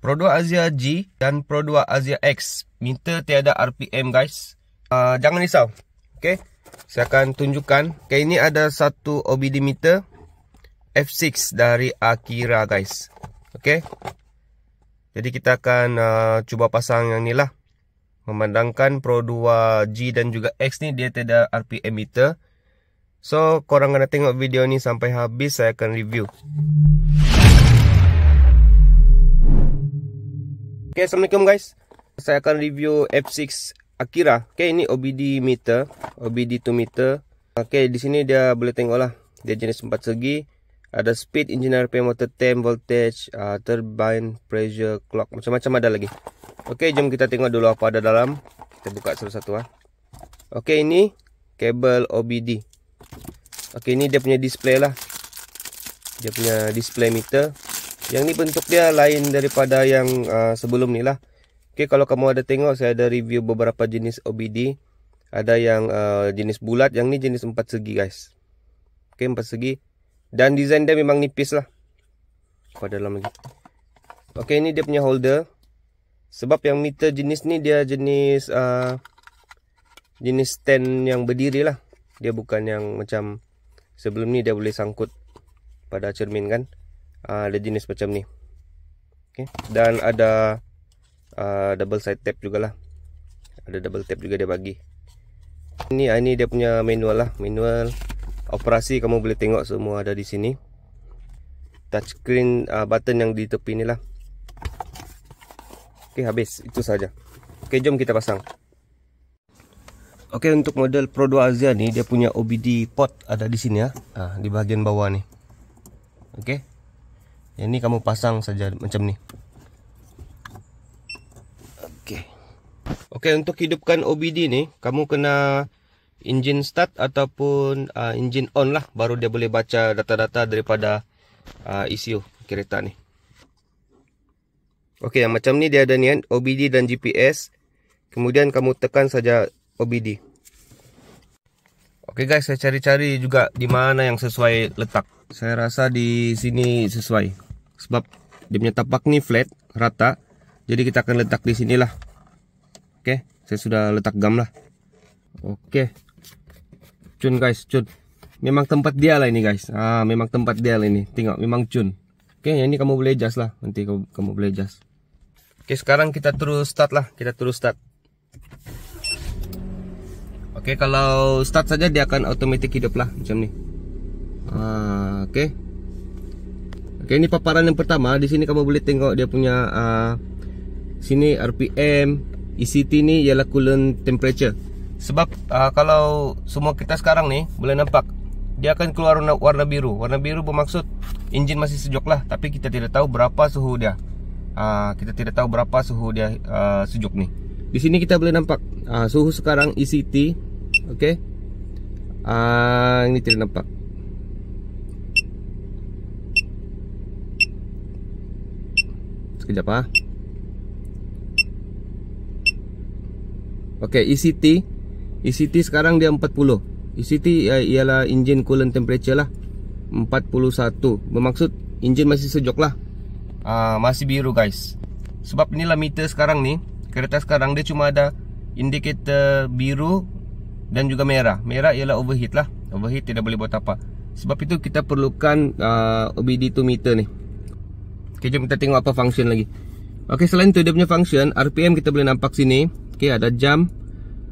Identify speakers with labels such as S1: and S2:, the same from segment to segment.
S1: Pro Produk Asia G dan Pro produk Asia X Minta tiada RPM guys uh, Jangan risau okay? Saya akan tunjukkan okay, Ini ada satu OBD meter F6 dari Akira guys okay? Jadi kita akan uh, cuba pasang yang ni lah Memandangkan Pro produk G dan juga X ni Dia tiada RPM meter So korang kena tengok video ni sampai habis Saya akan review Okay, Assalamualaikum guys Saya akan review F6 Akira Okay, ini OBD meter OBD 2 meter Okay, di sini dia boleh tengok lah Dia jenis 4 segi Ada speed, engineer, RPM, water, temp, voltage uh, Turbine, pressure, clock Macam-macam ada lagi Okay, jom kita tengok dulu apa ada dalam Kita buka satu-satu lah Okay, ini Kabel OBD Okay, ini dia punya display lah Dia punya display meter yang ni bentuk dia lain daripada yang uh, sebelum ni lah. Okay, kalau kamu ada tengok, saya ada review beberapa jenis OBD. Ada yang uh, jenis bulat. Yang ni jenis empat segi guys. Okay, empat segi. Dan desain dia memang nipis lah. Apa dalam lagi? Okay, ini dia punya holder. Sebab yang meter jenis ni dia jenis... Uh, jenis stand yang berdiri lah. Dia bukan yang macam sebelum ni dia boleh sangkut pada cermin kan uh, ada jenis macam ni okay. dan ada uh, double side tape juga lah. ada double tape juga dia bagi ini ini ah, dia punya manual lah manual operasi kamu boleh tengok semua ada di sini touchscreen uh, button yang di tepi ni lah ok habis itu saja. ok jom kita pasang ok untuk model Pro 2 Azia ni dia punya OBD port ada di sini ya. Ha, di bahagian bawah ni ok yang ni kamu pasang saja macam ni. Okey. Okey untuk hidupkan OBD ni, kamu kena engine start ataupun uh, enjin on lah baru dia boleh baca data-data daripada uh, ECU kereta ni. Okey, yang macam ni dia ada ni kan OBD dan GPS. Kemudian kamu tekan saja OBD. Okey guys, saya cari-cari juga di mana yang sesuai letak. Saya rasa di sini sesuai sebab dia punya tapak ni flat rata jadi kita akan letak di sinilah oke okay. saya sudah letak gam lah oke okay. cun guys cun memang tempat dia lah ini guys ah memang tempat dia lah ini tengok memang cun oke okay, ini kamu boleh jas lah nanti kamu, kamu boleh jas oke okay, sekarang kita terus start lah kita terus start oke okay, kalau start saja dia akan otomatis hidup lah macam ni ah, oke okay. Okay, ini paparan yang pertama. Di sini kamu boleh tengok dia punya uh, sini RPM, ECT ni ialah coolant temperature. Sebab uh, kalau semua kita sekarang ni boleh nampak dia akan keluar warna, warna biru. Warna biru bermaksud enjin masih sejuk lah, tapi kita tidak tahu berapa suhu dia. Uh, kita tidak tahu berapa suhu dia uh, sejuk ni. Di sini kita boleh nampak uh, suhu sekarang ECT, okay? Uh, ini tidak nampak. sekejap ah. Okey, ECT. ECT sekarang dia 40. ECT ialah engine coolant temperature lah. 41. Bermaksud engine masih sejuk lah. Uh, ah, masih biru guys. Sebab inilah meter sekarang ni. Kereta sekarang dia cuma ada indikator biru dan juga merah. Merah ialah overheat lah. Overheat tidak boleh buat apa. Sebab itu kita perlukan uh, ah, OBD2 meter ni. Okay, jom kita tengok apa function lagi Okay, selain tu dia punya function RPM kita boleh nampak sini Okay, ada jam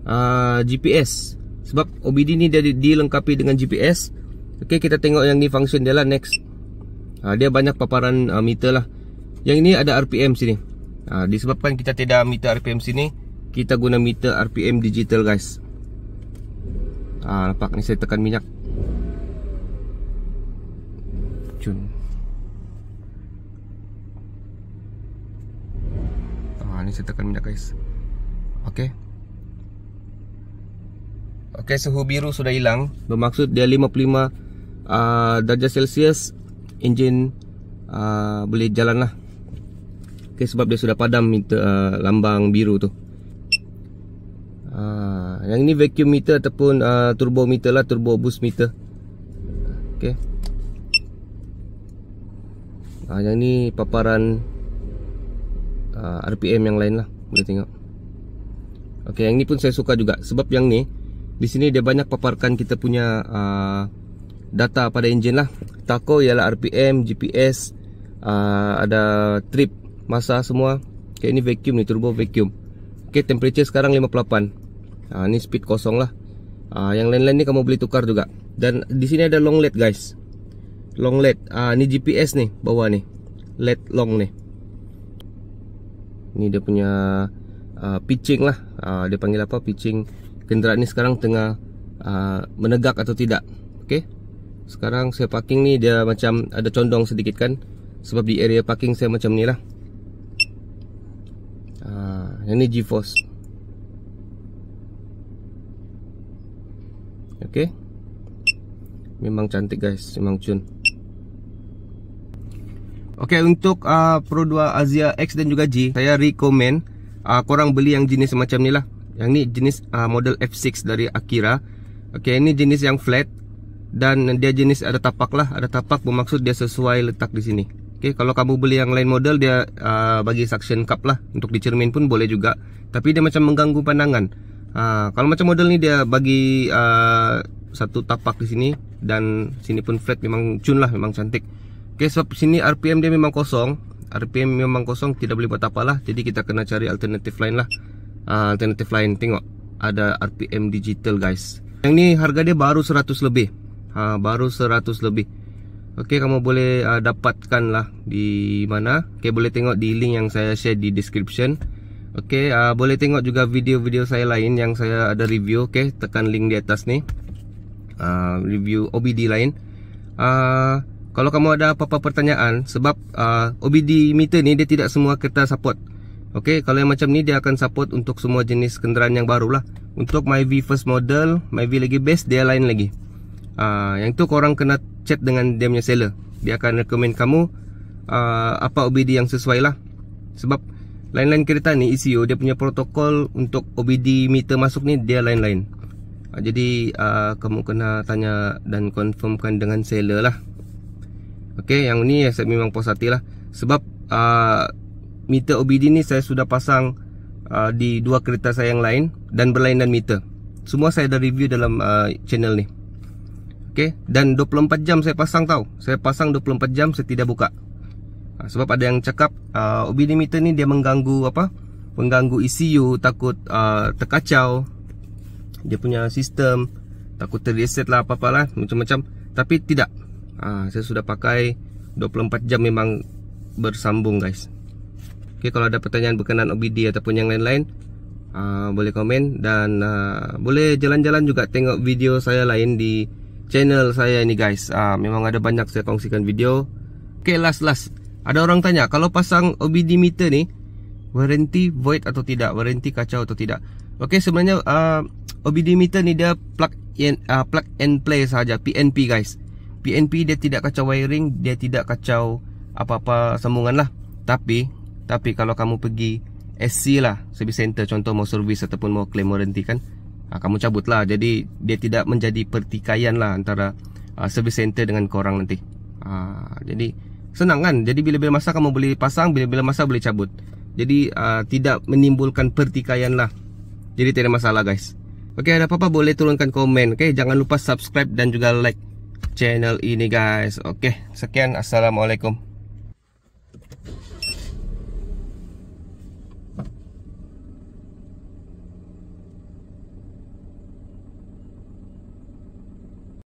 S1: uh, GPS Sebab OBD ni dia dilengkapi dengan GPS Okay, kita tengok yang ni function dia lah Next uh, Dia banyak paparan uh, meter lah Yang ini ada RPM sini uh, Disebabkan kita tidak meter RPM sini Kita guna meter RPM digital guys uh, Nampak ni saya tekan minyak Cun ni sertakan minyak guys Ok Ok suhu biru sudah hilang Bermaksud dia 55 uh, darjah celsius Enjin uh, Boleh jalan lah Ok sebab dia sudah padam uh, Lambang biru tu uh, yang ini vacuum meter ataupun uh, turbo meter lah turbo boost meter. Okey. Ah yang ni paparan uh, ah, RPM yang lain lah Boleh tengok Okay yang ni pun saya suka juga Sebab yang ni Di sini dia banyak paparkan kita punya uh, Data pada enjin lah Tako ialah RPM, GPS uh, ah, Ada trip Masa semua Okay ni vacuum ni turbo vacuum Okay temperature sekarang 58 uh, Ni speed kosong lah uh, Yang lain-lain ni kamu boleh tukar juga Dan di sini ada long lead guys Long lead. uh, Ni GPS ni bawah ni LED long ni ni dia punya uh, pitching lah uh, dia panggil apa pitching kenderaan ni sekarang tengah uh, menegak atau tidak okey sekarang saya parking ni dia macam ada condong sedikit kan sebab di area parking saya macam ni lah uh, G Force. okey memang cantik guys memang cun Okay, untuk uh, Pro 2 Asia X dan juga G Saya recommend uh, korang beli yang jenis macam ni lah Yang ni jenis uh, model F6 dari Akira Okay, ini jenis yang flat Dan dia jenis ada tapak lah Ada tapak bermaksud dia sesuai letak di sini Okay, kalau kamu beli yang lain model Dia uh, bagi suction cup lah Untuk dicermin pun boleh juga Tapi dia macam mengganggu pandangan uh, Kalau macam model ni dia bagi uh, Satu tapak di sini Dan sini pun flat memang cun lah Memang cantik Okay, sebab sini RPM dia memang kosong RPM memang kosong Tidak boleh buat apa lah Jadi kita kena cari alternatif lain lah uh, Alternatif lain Tengok Ada RPM digital guys Yang ni harga dia baru 100 lebih uh, Baru 100 lebih Okay, kamu boleh uh, dapatkan lah Di mana Okay, boleh tengok di link yang saya share di description Okay, uh, ah, boleh tengok juga video-video saya lain Yang saya ada review Okay, tekan link di atas ni uh, Review OBD lain uh, kalau kamu ada apa-apa pertanyaan Sebab uh, OBD meter ni Dia tidak semua kereta support Okay Kalau yang macam ni Dia akan support untuk semua jenis kenderaan yang baru lah Untuk Myvi first model Myvi lagi best Dia lain lagi uh, Yang tu korang kena chat dengan dia punya seller Dia akan recommend kamu uh, Apa OBD yang sesuai lah Sebab Lain-lain kereta ni ECU Dia punya protokol Untuk OBD meter masuk ni Dia lain-lain uh, Jadi uh, Kamu kena tanya Dan confirmkan dengan seller lah Okey, yang ni saya memang puas hati lah Sebab uh, meter OBD ni saya sudah pasang uh, di dua kereta saya yang lain Dan berlainan meter Semua saya dah review dalam uh, channel ni Okey, dan 24 jam saya pasang tau Saya pasang 24 jam, saya tidak buka ha, sebab ada yang cakap uh, OBD meter ni dia mengganggu apa? Mengganggu ECU takut uh, terkacau dia punya sistem takut terreset lah apa lah macam-macam tapi tidak ha, Saya sudah pakai 24 jam memang bersambung guys Okay, kalau ada pertanyaan berkenaan OBD ataupun yang lain-lain uh, Boleh komen dan uh, boleh jalan-jalan juga tengok video saya lain di channel saya ini guys uh, Memang ada banyak saya kongsikan video Okay last-last Ada orang tanya kalau pasang OBD meter ni Warranty void atau tidak? Warranty kacau atau tidak? Okay sebenarnya uh, OBD meter ni dia plug, in, uh, plug and play saja PNP guys PNP dia tidak kacau wiring Dia tidak kacau apa-apa sambungan lah Tapi Tapi kalau kamu pergi SC lah Service center contoh mau servis ataupun mau claim warranty kan uh, Kamu cabut lah Jadi dia tidak menjadi pertikaian lah Antara uh, service center dengan korang nanti uh, Jadi Senang kan Jadi bila-bila masa kamu boleh pasang Bila-bila masa boleh cabut Jadi uh, tidak menimbulkan pertikaian lah Jadi tidak masalah guys Okey ada apa-apa boleh turunkan komen okey jangan lupa subscribe dan juga like channel ini guys Oke sekian Assalamualaikum